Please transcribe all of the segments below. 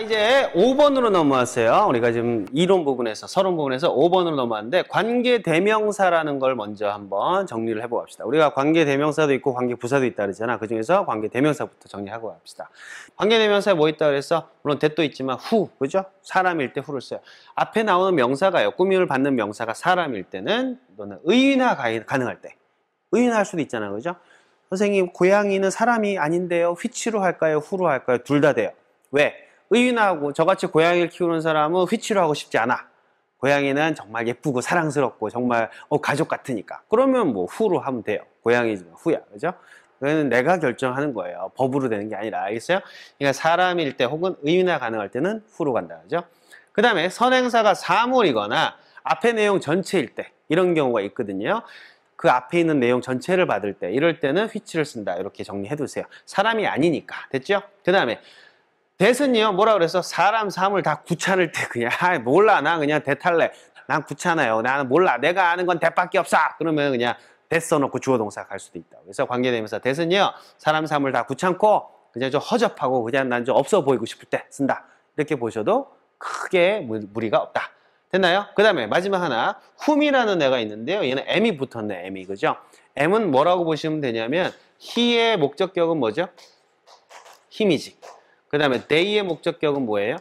이제 5번으로 넘어왔어요. 우리가 지금 이론 부분에서, 서론 부분에서 5번으로 넘어왔는데 관계 대명사라는 걸 먼저 한번 정리를 해보 합시다. 우리가 관계 대명사도 있고 관계 부사도 있다 그러잖아. 그중에서 관계 대명사부터 정리하고 갑시다 관계 대명사에 뭐 있다 그래서 물론 대도 있지만 후, 그죠? 사람일 때 후를 써요. 앞에 나오는 명사가요. 꾸밈을 받는 명사가 사람일 때는 또는 의인화 가능할 때. 의인화할 수도 있잖아요. 그죠? 선생님, 고양이는 사람이 아닌데요. 휘치로 할까요? 후로 할까요? 둘 다 돼요. 왜? 의인하고 저같이 고양이를 키우는 사람은 휘치로 하고 싶지 않아. 고양이는 정말 예쁘고 사랑스럽고 정말 어, 가족 같으니까. 그러면 뭐 후로 하면 돼요. 고양이지만 후야. 그죠? 그거는 내가 결정하는 거예요. 법으로 되는 게 아니라. 알겠어요? 그러니까 사람일 때 혹은 의인화 가능할 때는 후로 간다. 그죠? 그 다음에 선행사가 사물이거나 앞에 내용 전체일 때 이런 경우가 있거든요. 그 앞에 있는 내용 전체를 받을 때 이럴 때는 휘치를 쓴다. 이렇게 정리해 두세요. 사람이 아니니까. 됐죠? 그 다음에 대선이요 뭐라 그랬어 사람 사물 다 구찮을 때 그냥 아 몰라 나 그냥 대탈래 난 구찮아요 나는 몰라 내가 아는 건 대밖에 없어 그러면 그냥 대 써놓고 주어동사 갈 수도 있다 그래서 관계되면서 대선이요 사람 사물 다 구찮고 그냥 좀 허접하고 그냥 난 좀 없어 보이고 싶을 때 쓴다 이렇게 보셔도 크게 무리가 없다 됐나요? 그 다음에 마지막 하나 훔이라는 애가 있는데요 얘는 M이 붙었네 M이 그죠? M은 뭐라고 보시면 되냐면 히의 목적격은 뭐죠? 힘이지 그 다음에 they의 목적격은 뭐예요?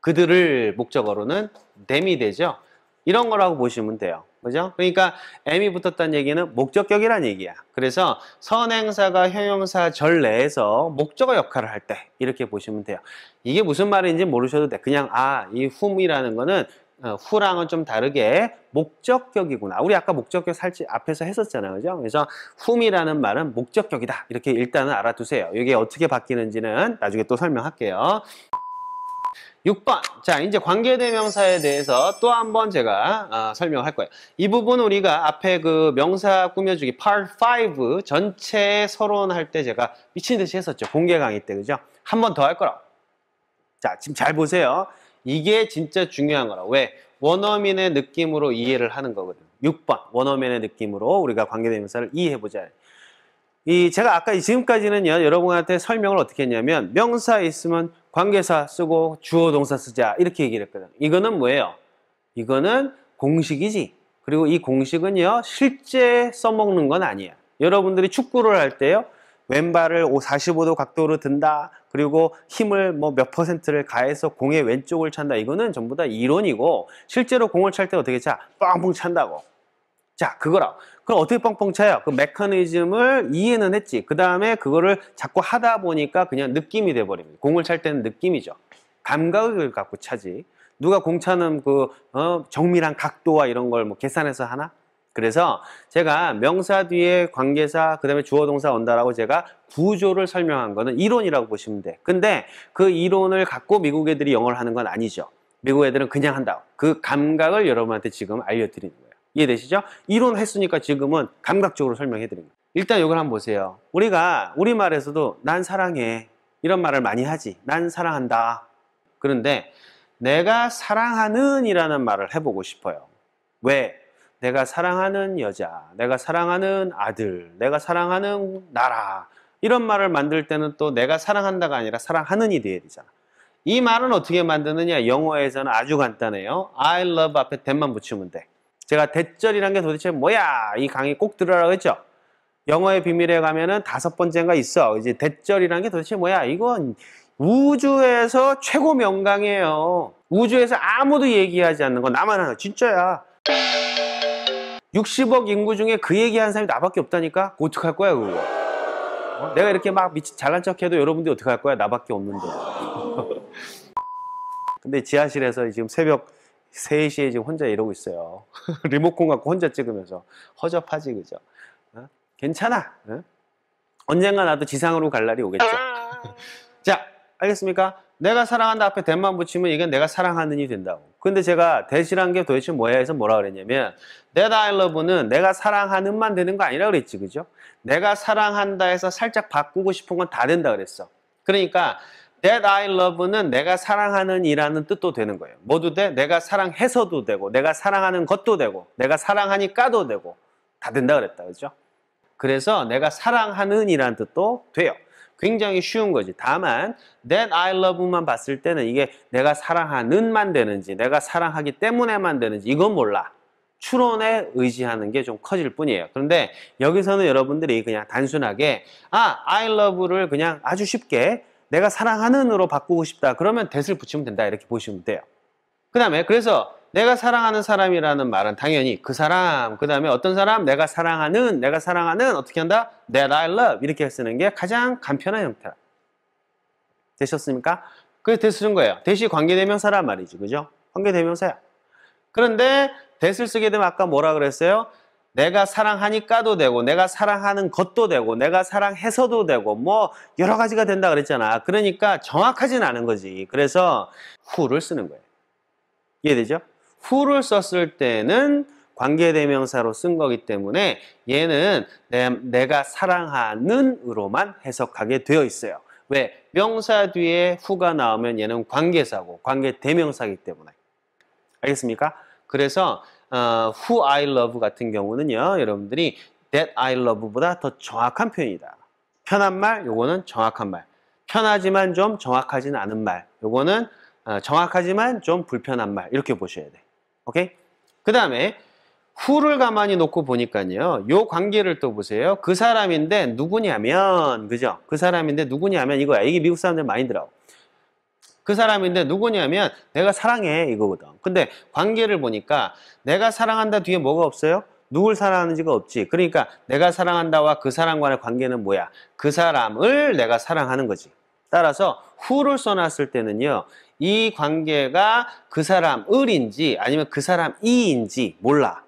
그들을 목적으로는 them이 되죠. 이런 거라고 보시면 돼요. 그죠? 그러니까 m이 붙었다는 얘기는 목적격이란 얘기야. 그래서 선행사가 형용사 절 내에서 목적어 역할을 할 때 이렇게 보시면 돼요. 이게 무슨 말인지 모르셔도 돼. 그냥 아, 이 whom이라는 거는 어, 후랑은 좀 다르게 목적격이구나. 우리 아까 목적격 살짝 앞에서 했었잖아요. 그죠? 그래서 whom이라는 말은 목적격이다. 이렇게 일단은 알아두세요. 이게 어떻게 바뀌는지는 나중에 또 설명할게요. 6번 자 이제 관계대명사에 대해서 또 한 번 제가 어, 설명할 거예요 이 부분 우리가 앞에 그 명사 꾸며주기 part 5 전체 서론할 때 제가 미친 듯이 했었죠 공개 강의 때 그죠 한 번 더 할 거라고 자 지금 잘 보세요 이게 진짜 중요한 거라. 왜? 원어민의 느낌으로 이해를 하는 거거든. 6번. 원어민의 느낌으로 우리가 관계대명사를 이해해보자. 이 제가 아까 지금까지는요 여러분한테 설명을 어떻게 했냐면 명사 있으면 관계사 쓰고 주어 동사 쓰자 이렇게 얘기를 했거든 이거는 뭐예요 이거는 공식이지 그리고 이 공식은요 실제 써먹는 건 아니야 여러분들이 축구를 할 때요 왼발을 45도 각도로 든다 그리고 힘을 뭐 몇 퍼센트를 가해서 공의 왼쪽을 찬다. 이거는 전부 다 이론이고 실제로 공을 찰 때 어떻게 차? 뻥뻥 찬다고. 자, 그거라. 그럼 어떻게 뻥뻥 차요? 그 메커니즘을 이해는 했지. 그 다음에 그거를 자꾸 하다 보니까 그냥 느낌이 돼버립니다. 공을 찰 때는 느낌이죠. 감각을 갖고 차지. 누가 공 차는 그, 어, 정밀한 각도와 이런 걸 뭐 계산해서 하나? 그래서 제가 명사 뒤에 관계사 그 다음에 주어동사 온다라고 제가 구조를 설명한 거는 이론이라고 보시면 돼 근데 그 이론을 갖고 미국 애들이 영어를 하는 건 아니죠 미국 애들은 그냥 한다 그 감각을 여러분한테 지금 알려드리는 거예요 이해되시죠? 이론 했으니까 지금은 감각적으로 설명해 드립니다 일단 이걸 한번 보세요 우리가 우리말에서도 난 사랑해 이런 말을 많이 하지 난 사랑한다 그런데 내가 사랑하는 이라는 말을 해보고 싶어요 왜? 내가 사랑하는 여자, 내가 사랑하는 아들, 내가 사랑하는 나라 이런 말을 만들 때는 또 내가 사랑한다가 아니라 사랑하는이 돼야 되잖아. 이 말은 어떻게 만드느냐? 영어에서는 아주 간단해요. I love 앞에 that만 붙이면 돼. 제가 대절이란 게 도대체 뭐야? 이 강의 꼭 들으라고 했죠. 영어의 비밀에 가면은 다섯 번째가 있어. 이제 대절이란 게 도대체 뭐야? 이건 우주에서 최고 명강이에요. 우주에서 아무도 얘기하지 않는 거 나만 하는 진짜야. 60억 인구 중에 그 얘기한 사람이 나밖에 없다니까? 어떡할 거야 그거 어? 내가 이렇게 막 미친 잘난 척해도 여러분들이 어떡할 거야 나밖에 없는데 근데 지하실에서 지금 새벽 3시에 지금 혼자 이러고 있어요 리모컨 갖고 혼자 찍으면서 허접하지 그죠? 어? 괜찮아 어? 언젠가 나도 지상으로 갈 날이 오겠죠 아. 자 알겠습니까? 내가 사랑한다 앞에 댐만 붙이면 이건 내가 사랑하는이 된다고 근데 제가 대신한 게 도대체 뭐야 해서 뭐라 그랬냐면 that I love는 내가 사랑하는만 되는 거 아니라 그랬지 그죠? 내가 사랑한다 해서 살짝 바꾸고 싶은 건 다 된다 그랬어. 그러니까 that I love는 내가 사랑하는 이라는 뜻도 되는 거예요. 모두 돼? 내가 사랑해서도 되고 내가 사랑하는 것도 되고 내가 사랑하니까도 되고 다 된다 그랬다 그죠? 그래서 내가 사랑하는 이라는 뜻도 돼요. 굉장히 쉬운 거지. 다만 that I love만 봤을 때는 이게 내가 사랑하는만 되는지 내가 사랑하기 때문에만 되는지 이건 몰라. 추론에 의지하는 게 좀 커질 뿐이에요. 그런데 여기서는 여러분들이 그냥 단순하게 아, I love를 그냥 아주 쉽게 내가 사랑하는으로 바꾸고 싶다. 그러면 that을 붙이면 된다. 이렇게 보시면 돼요. 그 다음에 그래서 내가 사랑하는 사람이라는 말은 당연히 그 사람, 그 다음에 어떤 사람, 내가 사랑하는, 내가 사랑하는 어떻게 한다? That I love 이렇게 쓰는 게 가장 간편한 형태라. 되셨습니까? 그게 대수준 거예요. 대시 관계대명사란 말이지, 그죠? 관계대명사야. 그런데 대수 쓰게 되면 아까 뭐라 그랬어요? 내가 사랑하니까도 되고 내가 사랑하는 것도 되고 내가 사랑해서도 되고 뭐 여러 가지가 된다 그랬잖아. 그러니까 정확하진 않은 거지. 그래서 후를 쓰는 거예요. 이해되죠? who를 썼을 때는 관계대명사로 쓴 거기 때문에 얘는 내, 가 사랑하는 으로만 해석하게 되어 있어요. 왜? 명사 뒤에 후가 나오면 얘는 관계사고 관계대명사이기 때문에. 알겠습니까? 그래서 어, who I love 같은 경우는요. 여러분들이 that I love보다 더 정확한 표현이다. 편한 말, 요거는 정확한 말. 편하지만 좀 정확하진 않은 말. 요거는 어, 정확하지만 좀 불편한 말. 이렇게 보셔야 돼. 오케이? 그 다음에 후를 가만히 놓고 보니까요. 요 관계를 또 보세요. 그 사람인데 누구냐면 그죠? 그 사람인데 누구냐면 이거야. 이게 미국 사람들 많이 들어. 그 사람인데 누구냐면 내가 사랑해 이거거든. 근데 관계를 보니까 내가 사랑한다 뒤에 뭐가 없어요? 누굴 사랑하는지가 없지. 그러니까 내가 사랑한다와 그 사람과의 관계는 뭐야? 그 사람을 내가 사랑하는 거지. 따라서 후를 써놨을 때는요. 이 관계가 그 사람 을인지 아니면 그 사람 이인지 몰라.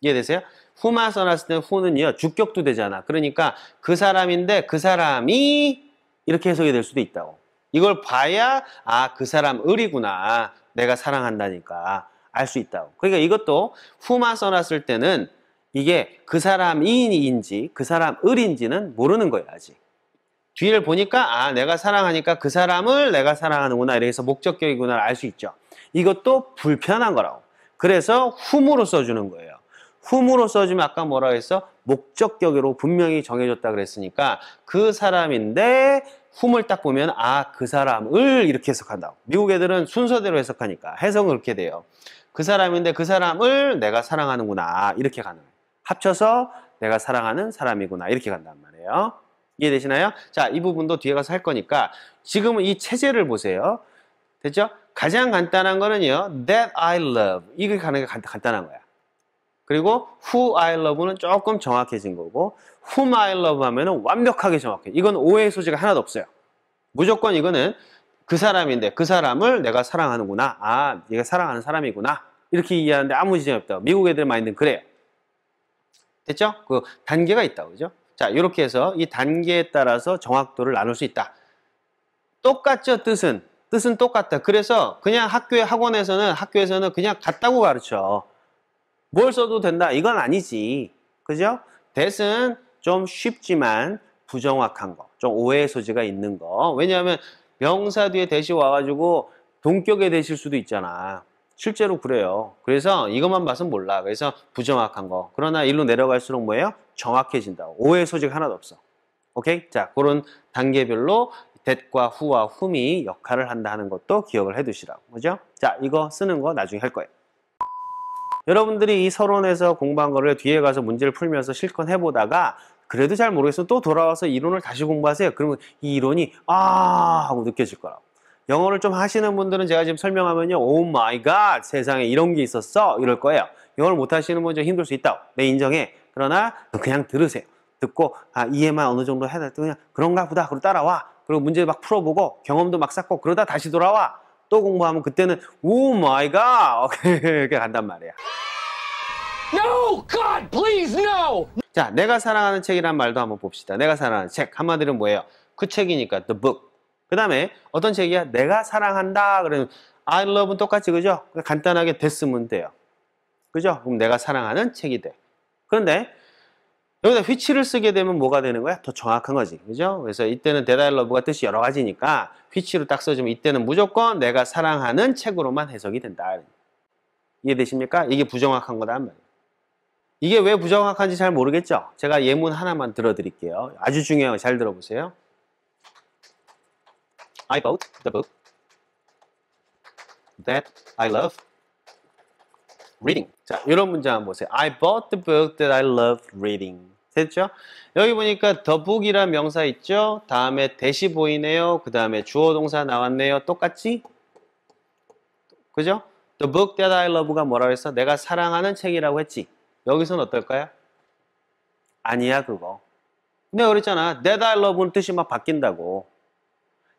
이해되세요? 후마 써놨을 때 후는요 주격도 되잖아. 그러니까 그 사람인데 그 사람이 이렇게 해석이 될 수도 있다고. 이걸 봐야 아 그 사람 을이구나. 내가 사랑한다니까 알 수 있다고. 그러니까 이것도 후마 써놨을 때는 이게 그 사람 이인인지 그 사람 을인지는 모르는 거야 아직. 뒤를 보니까 아 내가 사랑하니까 그 사람을 내가 사랑하는구나 이래서 목적격이구나 알 수 있죠. 이것도 불편한 거라고. 그래서 hum으로 써주는 거예요. hum으로 써주면 아까 뭐라 고 했어? 목적격으로 분명히 정해졌다 그랬으니까 그 사람인데 hum을 딱 보면 아 그 사람을 이렇게 해석한다고. 미국 애들은 순서대로 해석하니까 해석은 그렇게 돼요. 그 사람인데 그 사람을 내가 사랑하는구나 이렇게 가는 합쳐서 내가 사랑하는 사람이구나 이렇게 간단 말이에요. 이해되시나요? 자, 이 부분도 뒤에 가서 할 거니까 지금이 체제를 보세요. 됐죠? 가장 간단한 거는요. That I love. 이게 가는 게 간단한 거야. 그리고 who I love는 조금 정확해진 거고 whom I love 하면 은 완벽하게 정확해. 이건 오해의 소지가 하나도 없어요. 무조건 이거는 그 사람인데 그 사람을 내가 사랑하는구나. 아, 얘가 사랑하는 사람이구나. 이렇게 이해하는데 아무 지장이 없다. 미국 애들 마인드는 그래요. 됐죠? 그 단계가 있다. 고 그죠? 자, 이렇게 해서 이 단계에 따라서 정확도를 나눌 수 있다. 똑같죠, 뜻은. 뜻은 똑같다. 그래서 그냥 학교의 학원에서는 학교에서는 그냥 같다고 가르쳐. 뭘 써도 된다. 이건 아니지. 그죠? 대신 좀 쉽지만 부정확한 거. 좀 오해의 소지가 있는 거. 왜냐하면 명사 뒤에 대시 와가지고 동격에 대실 수도 있잖아. 실제로 그래요. 그래서 이것만 봐서 몰라. 그래서 부정확한 거. 그러나 일로 내려갈수록 뭐예요? 정확해진다. 오해 소지가 하나도 없어. 오케이? 자, 그런 단계별로 댓과 후와 훔이 역할을 한다 하는 것도 기억을 해두시라고. 그죠? 자, 이거 쓰는 거 나중에 할 거예요. 여러분들이 이 서론에서 공부한 거를 뒤에 가서 문제를 풀면서 실컷 해보다가 그래도 잘모르겠어또 돌아와서 이론을 다시 공부하세요. 그러면 이 이론이 아 하고 느껴질 거라고. 영어를 좀 하시는 분들은 제가 지금 설명하면요. 오 마이 갓 세상에 이런 게 있었어 이럴 거예요. 영어를 못 하시는 분은 좀 힘들 수 있다. 내 네, 인정해. 그러나 그냥 들으세요. 듣고 아 이해만 e 어느 정도 해야 될때 그냥 그런가 보다. 그리고 따라와. 그리고 문제 막 풀어보고 경험도 막 쌓고 그러다 다시 돌아와. 또 공부하면 그때는 오 마이 갓 이렇게 간단 말이야. No, God, please, no. 자, 내가 사랑하는 책이란 말도 한번 봅시다. 내가 사랑하는 책 한마디로 뭐예요? 그 책이니까 the book. 그 다음에 어떤 책이야? 내가 사랑한다. 그러면 I love는 똑같이 그죠? 간단하게 됐으면 돼요. 그죠? 그럼 내가 사랑하는 책이 돼. 그런데 여기다 휘치를 쓰게 되면 뭐가 되는 거야? 더 정확한 거지. 그죠? 그래서 이때는 데다 러브가 뜻이 여러 가지니까 휘치로 딱 써주면 이때는 무조건 내가 사랑하는 책으로만 해석이 된다. 이해되십니까? 이게 부정확한 거다. 이 이게 왜 부정확한지 잘 모르겠죠? 제가 예문 하나만 들어드릴게요. 아주 중요해요. 잘 들어보세요. I bought the book that I love reading. 자, 이런 문장 한번 보세요. I bought the book that I love reading. 됐죠? 여기 보니까 the book이란 명사 있죠? 다음에 대시 보이네요. 그 다음에 주어 동사 나왔네요. 똑같이 그죠? The book that I love가 뭐라고 했어? 내가 사랑하는 책이라고 했지. 여기서는 어떨까요? 아니야 그거. 근데 그랬잖아. That I love는 뜻이 막 바뀐다고.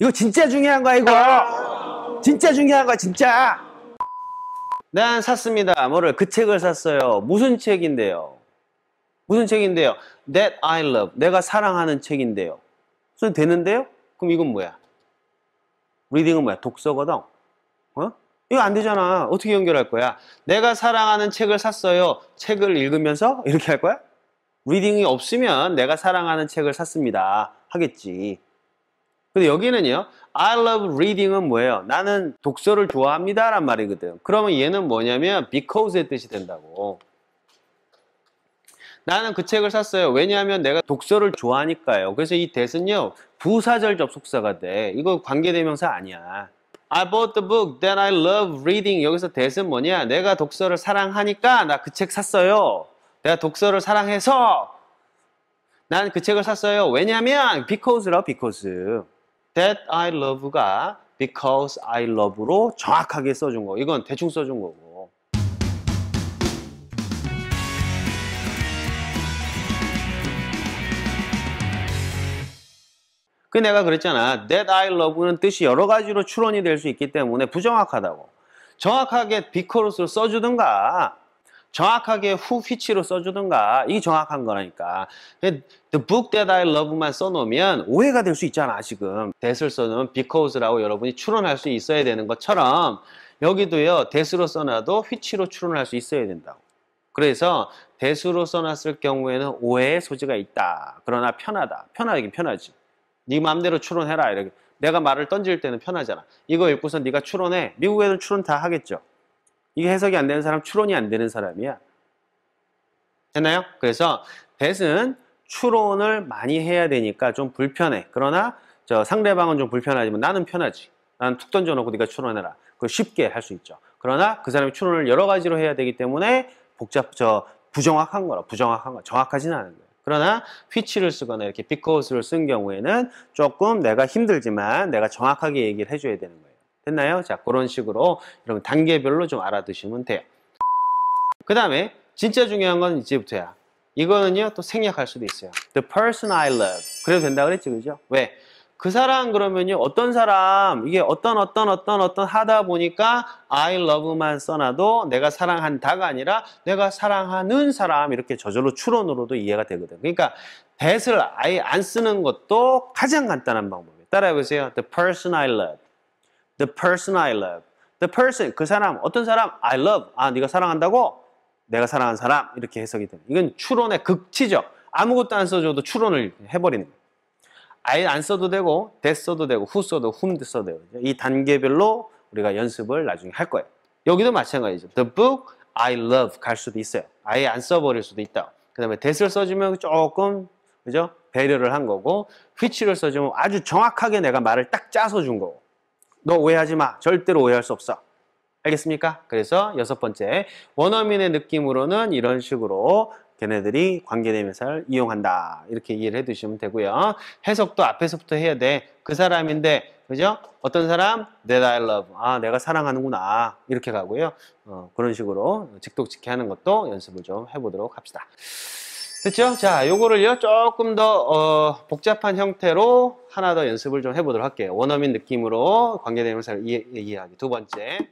이거 진짜 중요한 거야 이거 아! 진짜 중요한 거야 진짜 난 샀습니다 뭐를 그 책을 샀어요 무슨 책인데요 무슨 책인데요 That I Love 내가 사랑하는 책인데요 써 되는데요 그럼 이건 뭐야 리딩은 뭐야 독서거든 어? 이거 안 되잖아 어떻게 연결할 거야 내가 사랑하는 책을 샀어요 책을 읽으면서 이렇게 할 거야 리딩이 없으면 내가 사랑하는 책을 샀습니다 하겠지 근데 여기는요 I love reading은 뭐예요? 나는 독서를 좋아합니다 란 말이거든 그러면 얘는 뭐냐면 because의 뜻이 된다고 나는 그 책을 샀어요 왜냐하면 내가 독서를 좋아하니까요 그래서 이 대신요 부사절 접속사가 돼 이거 관계대명사 아니야 I bought the book that I love reading. 여기서 대신 뭐냐? 내가 독서를 사랑하니까 나 그 책 샀어요. 내가 독서를 사랑해서 난 그 책을 샀어요. 왜냐면 because라 because. that I love가 because I love로 정확하게 써준 거. 이건 대충 써준 거고. 그 내가 그랬잖아. that I love는 뜻이 여러 가지로 추론이 될 수 있기 때문에 부정확하다고. 정확하게 because로 써주든가 정확하게 후 h 치로 써주든가 이게 정확한 거라니까 그 The book that I love만 써놓으면 오해가 될 수 있잖아 지금 that을 써놓으면 because라고 여러분이 추론할 수 있어야 되는 것처럼 여기도요 that으로 써놔도 w 치로 추론할 수 있어야 된다고 그래서 대수로 써놨을 경우에는 오해의 소지가 있다. 그러나 편하다. 편하긴 편하지. 네 마음대로 추론해라. 이렇게 내가 말을 던질 때는 편하잖아. 이거 읽고서 네가 추론해. 미국에는 추론 다 하겠죠. 이게 해석이 안 되는 사람, 추론이 안 되는 사람이야. 됐나요? 그래서 대은 추론을 많이 해야 되니까 좀 불편해. 그러나 저 상대방은 좀 불편하지만 나는 편하지. 나는 툭 던져놓고 네가 추론해라. 그걸 쉽게 할 수 있죠. 그러나 그 사람이 추론을 여러 가지로 해야 되기 때문에 복잡, 저 부정확한 거라. 부정확한 거. 정확하지는 않은 거예요. 그러나 휘치를 쓰거나 이렇게 because를 쓴 경우에는 조금 내가 힘들지만 내가 정확하게 얘기를 해줘야 되는 거예요. 됐나요? 자, 그런 식으로 여러분 단계별로 좀 알아두시면 돼요. 그 다음에 진짜 중요한 건 이제부터야. 이거는요 또 생략할 수도 있어요. The person I love. 그래도 된다 그랬지 그죠? 왜? 그 사람 그러면요 어떤 사람 이게 어떤 어떤 어떤 어떤 하다 보니까 I love만 써놔도 내가 사랑한다가 아니라 내가 사랑하는 사람 이렇게 저절로 추론으로도 이해가 되거든. 그러니까 that을 아예 안 쓰는 것도 가장 간단한 방법이에요. 따라해보세요. The person I love. The person I love. The person, 그 사람, 어떤 사람, I love. 아, 네가 사랑한다고? 내가 사랑한 사람. 이렇게 해석이 됩니다. 이건 추론의 극치죠. 아무것도 안 써줘도 추론을 해버리는 거예요. 아예 안 써도 되고, t 써도 되고, w 써도, w 써도 되고. 이 단계별로 우리가 연습을 나중에 할 거예요. 여기도 마찬가지죠. The book I love 갈 수도 있어요. 아예 안 써버릴 수도 있다. 그 다음에 that을 써주면 조금, 그죠? 배려를 한 거고, which를 써주면 아주 정확하게 내가 말을 딱 짜서 준 거고. 너 오해하지 마. 절대로 오해할 수 없어. 알겠습니까? 그래서 여섯 번째, 원어민의 느낌으로는 이런 식으로 걔네들이 관계대명사를 이용한다. 이렇게 이해를 해두시면 되고요. 해석도 앞에서부터 해야 돼. 그 사람인데, 그죠? 어떤 사람? That I love. 아, 내가 사랑하는구나. 이렇게 가고요. 어, 그런 식으로 직독직해 하는 것도 연습을 좀 해보도록 합시다. 됐죠? 자, 요거를요, 조금 더, 어, 복잡한 형태로 하나 더 연습을 좀 해보도록 할게요. 원어민 느낌으로 관계대명사를 이해, 이해하기. 두 번째.